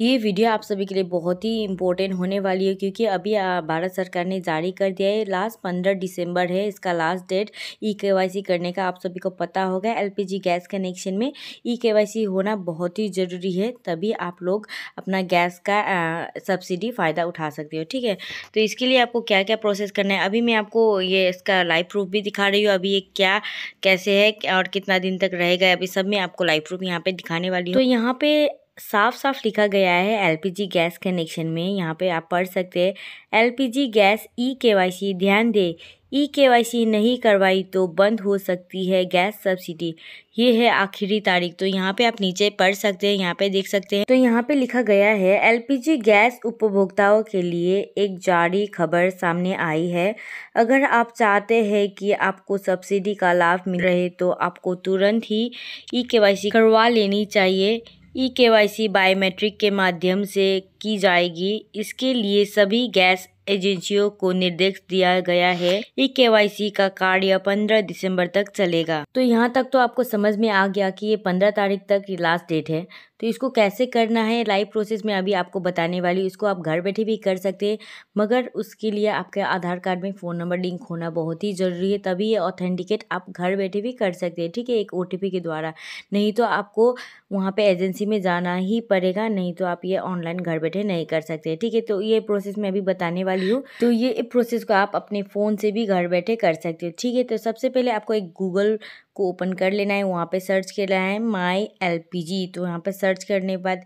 ये वीडियो आप सभी के लिए बहुत ही इम्पोर्टेंट होने वाली है क्योंकि अभी भारत सरकार ने जारी कर दिया है लास्ट पंद्रह दिसंबर है इसका लास्ट डेट ई के करने का आप सभी को पता होगा एल गैस कनेक्शन में ई e के होना बहुत ही ज़रूरी है तभी आप लोग अपना गैस का सब्सिडी फ़ायदा उठा सकते हो ठीक है तो इसके लिए आपको क्या क्या प्रोसेस करना है अभी मैं आपको ये इसका लाइव प्रूफ भी दिखा रही हूँ अभी ये क्या कैसे है और कितना दिन तक रहेगा अभी सब मैं आपको लाइव प्रूफ यहाँ पर दिखाने वाली हूँ तो यहाँ पे साफ साफ लिखा गया है एलपीजी गैस कनेक्शन में यहाँ पे आप पढ़ सकते हैं एलपीजी गैस ई के ध्यान दें ई के नहीं करवाई तो बंद हो सकती है गैस सब्सिडी ये है आखिरी तारीख तो यहाँ पे आप नीचे पढ़ सकते हैं यहाँ पे देख सकते हैं तो यहाँ पे लिखा गया है एलपीजी गैस उपभोक्ताओं के लिए एक जारी खबर सामने आई है अगर आप चाहते हैं कि आपको सब्सिडी का लाभ मिल रहे तो आपको तुरंत ही ई केवाईसी करवा लेनी चाहिए ई के बायोमेट्रिक के माध्यम से की जाएगी इसके लिए सभी गैस एजेंसियों को निर्देश दिया गया है ई के का कार्य 15 दिसंबर तक चलेगा तो यहाँ तक तो आपको समझ में आ गया कि ये 15 तारीख तक की लास्ट डेट है तो इसको कैसे करना है लाइव प्रोसेस में अभी आपको बताने वाली इसको आप घर बैठे भी कर सकते हैं मगर उसके लिए आपके आधार कार्ड में फ़ोन नंबर लिंक होना बहुत ही ज़रूरी है तभी ये ऑथेंटिकेट आप घर बैठे भी कर सकते हैं ठीक है एक ओ के द्वारा नहीं तो आपको वहाँ पर एजेंसी में जाना ही पड़ेगा नहीं तो आप ये ऑनलाइन घर बैठे नहीं कर सकते ठीक है तो ये प्रोसेस मैं अभी बताने वाली हूँ तो ये प्रोसेस को आप अपने फ़ोन से भी घर बैठे कर सकते हो ठीक है तो सबसे पहले आपको एक गूगल को ओपन कर लेना है वहाँ पे सर्च करना है माई एल तो यहाँ पे सर्च करने के बाद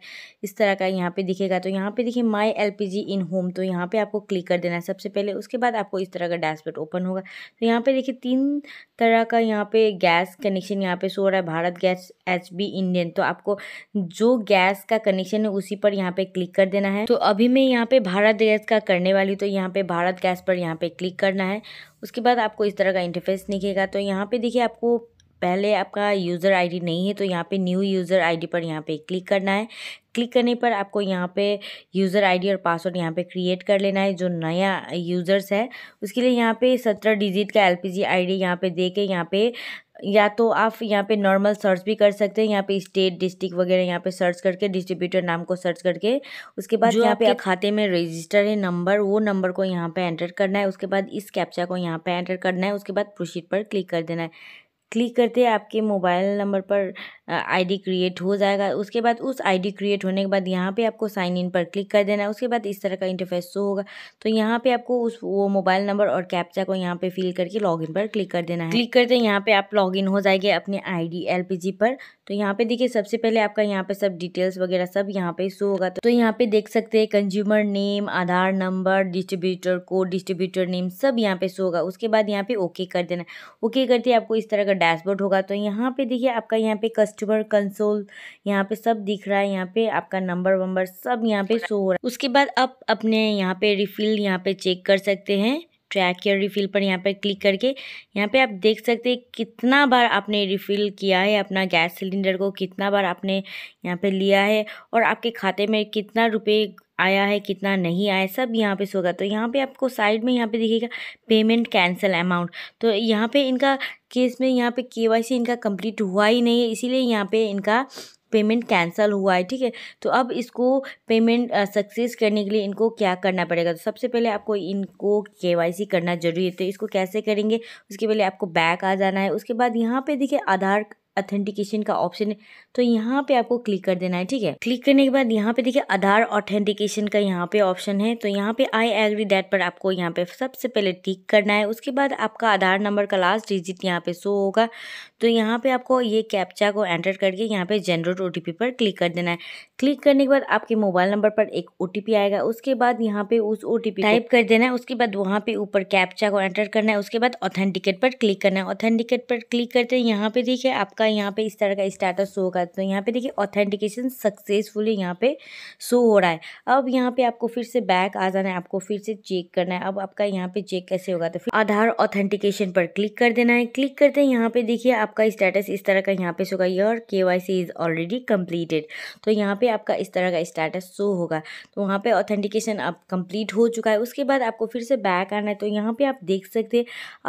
इस तरह का यहाँ पे दिखेगा तो यहाँ पे देखिए माई जी इन होम तो यहाँ पे आपको क्लिक कर देना है सबसे पहले उसके बाद आपको इस तरह का डैशबोर्ड ओपन होगा तो यहाँ पे देखिए तीन तरह का यहाँ पे गैस कनेक्शन यहाँ पे शो रहा है भारत गैस एच इंडियन तो आपको जो गैस का कनेक्शन है उसी पर यहाँ पे क्लिक कर देना है तो अभी मैं यहाँ पे भारत गैस का करने वाली तो यहाँ पे भारत गैस पर यहाँ पे क्लिक करना है उसके बाद आपको इस तरह का इंटरफेस दिखेगा तो यहाँ पे देखिए आपको पहले आपका यूज़र आईडी नहीं है तो यहाँ पे न्यू यूज़र आईडी पर यहाँ पे क्लिक करना है क्लिक करने पर आपको यहाँ पे यूज़र आईडी और पासवर्ड यहाँ पे क्रिएट कर लेना है जो नया यूज़र्स है उसके लिए यहाँ पे सत्रह डिजिट का एलपीजी आईडी यहाँ पे दे के यहाँ पे या तो आप यहाँ पे नॉर्मल सर्च भी कर सकते हैं यहाँ पे स्टेट डिस्ट्रिक्ट वगैरह यहाँ पे सर्च करके डिस्ट्रीब्यूटर नाम को सर्च करके उसके बाद यहाँ पे खाते में रजिस्टर है नंबर वो नंबर को यहाँ पे एंटर करना है उसके बाद इस कैप्चा को यहाँ पे एंटर करना है उसके बाद प्रोशीट पर क्लिक कर देना है क्लिक करते आपके मोबाइल नंबर पर आईडी क्रिएट हो जाएगा उसके बाद उस आईडी क्रिएट होने के बाद यहाँ पे आपको साइन इन पर क्लिक कर देना है उसके बाद इस तरह का इंटरफेस शो होगा तो यहाँ पे आपको उस वो मोबाइल नंबर और कैप्चा को यहाँ पे फिल करके लॉगिन पर क्लिक कर देना है क्लिक करते यहाँ पे आप लॉगिन हो जाएंगे अपने आई डी पर तो यहाँ पे देखिए सबसे पहले आपका यहाँ पे सब डिटेल्स वगैरह सब यहाँ पे शो होगा तो यहाँ पे देख सकते हैं consumer name Aadhaar number distributor code distributor name सब यहाँ पे शो होगा उसके बाद यहाँ पे ओके कर देना ओके करते आपको इस तरह का डैशबोर्ड होगा तो यहाँ पे देखिए आपका यहाँ पे कस्टमर कंसोल यहाँ पे सब दिख रहा है यहाँ पे आपका नंबर वंबर सब यहाँ पे शो हो रहा है उसके बाद आप अपने यहाँ पे रिफिल यहाँ पे चेक कर सकते हैं ट्रैक या रिफ़िल पर यहाँ पर क्लिक करके यहाँ पे आप देख सकते हैं कितना बार आपने रिफ़िल किया है अपना गैस सिलेंडर को कितना बार आपने यहाँ पे लिया है और आपके खाते में कितना रुपये आया है कितना नहीं आया सब यहाँ पे सोगा तो यहाँ पे आपको साइड में यहाँ पे दिखेगा पेमेंट कैंसिल अमाउंट तो यहाँ पे इनका केस में यहाँ पे केवाईसी इनका कंप्लीट हुआ ही नहीं है इसीलिए यहाँ पे इनका पेमेंट कैंसिल हुआ है ठीक है तो अब इसको पेमेंट सक्सेस करने के लिए इनको क्या करना पड़ेगा तो सबसे पहले आपको इनको के करना ज़रूरी है तो इसको कैसे करेंगे उसके पहले आपको बैक आ जाना है उसके बाद यहाँ पर देखिए आधार ऑथेंटिकेशन का ऑप्शन है तो यहाँ पे आपको क्लिक कर देना है ठीक है क्लिक करने के बाद यहाँ पे देखिए आधार ऑथेंटिकेशन का यहाँ पे ऑप्शन है तो यहाँ पे आई एग्री डेट पर आपको यहाँ पे सबसे पहले टिक करना है उसके बाद आपका आधार नंबर का लास्ट डिजिट यहाँ पे शो होगा तो यहाँ पे आपको ये कैप्चा को एंटर करके यहाँ पे जनरेट ओ पर क्लिक कर देना है क्लिक करने के बाद आपके मोबाइल नंबर पर एक ओ आएगा उसके बाद यहाँ पे उस ओ टाइप कर देना है उसके बाद वहाँ पे ऊपर कैप्चा को एंटर करना है उसके बाद ऑथेंटिकेट पर क्लिक करना है ऑथेंटिकेट पर क्लिक करते हैं यहाँ पे देखिए आपका आपका यहाँ पे इस तरह का स्टेटस शो होगा तो यहाँ पे देखिए ऑथेंटिकेशन सक्सेसफुली यहाँ पे शो हो रहा है अब यहाँ पे आपको फिर से बैक आ जाना है आपको फिर से चेक करना है अब आपका यहाँ पे चेक कैसे होगा तो फिर आधार ऑथेंटिकेशन पर क्लिक कर देना है क्लिक करते हैं यहाँ पे देखिए आपका स्टेटस इस तरह का यहाँ पे शो होगा your K Y C is already completed तो यहाँ पे आपका इस तरह का स्टेटस शो होगा तो वहाँ पे ऑथेंटिकेशन अब कंप्लीट हो चुका है उसके बाद आपको फिर से बैक आना है तो यहाँ पे आप देख सकते हैं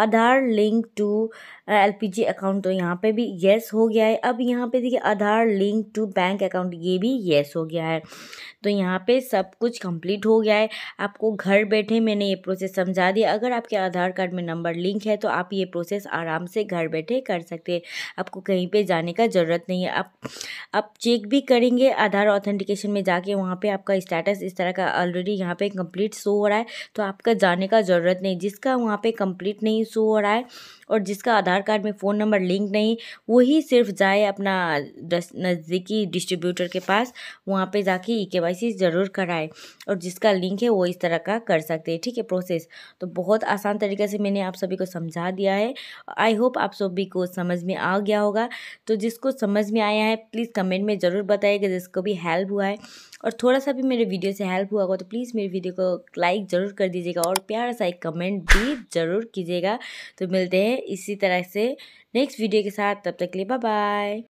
Aadhaar link to G account तो यहाँ पे भी येस येस हो गया है अब यहाँ पे देखिए Aadhaar link to bank account ये भी येस हो गया है तो यहाँ पे सब कुछ कंप्लीट हो गया है आपको घर बैठे मैंने ये प्रोसेस समझा दिया अगर आपके आधार कार्ड में नंबर लिंक है तो आप ये प्रोसेस आराम से घर बैठे कर सकते हैं आपको कहीं पे जाने का ज़रूरत नहीं है आप आप चेक भी करेंगे आधार ऑथेंटिकेशन में जाके वहाँ पे आपका स्टेटस इस तरह का ऑलरेडी यहाँ पे कंप्लीट शो हो रहा है तो आपका जाने का ज़रूरत नहीं जिसका वहाँ पर कंप्लीट नहीं शो हो रहा है और जिसका आधार कार्ड में फ़ोन नंबर लिंक नहीं वही सिर्फ जाए अपना नज़दीकी डिस्ट्रीब्यूटर के पास वहाँ पे जाके ई के वाई सी ज़रूर कराए और जिसका लिंक है वो इस तरह का कर सकते हैं ठीक है प्रोसेस तो बहुत आसान तरीके से मैंने आप सभी को समझा दिया है आई होप आप सभी को समझ में आ गया होगा तो जिसको समझ में आया है प्लीज़ कमेंट में ज़रूर बताइएगा जिसको भी हेल्प हुआ है और थोड़ा सा भी मेरे वीडियो से हेल्प हुआ होगा तो प्लीज़ मेरे वीडियो को लाइक ज़रूर कर दीजिएगा और प्यारा सा एक कमेंट भी ज़रूर कीजिएगा तो मिलते हैं इसी तरह से नेक्स्ट वीडियो के साथ तब तक के लिए बाय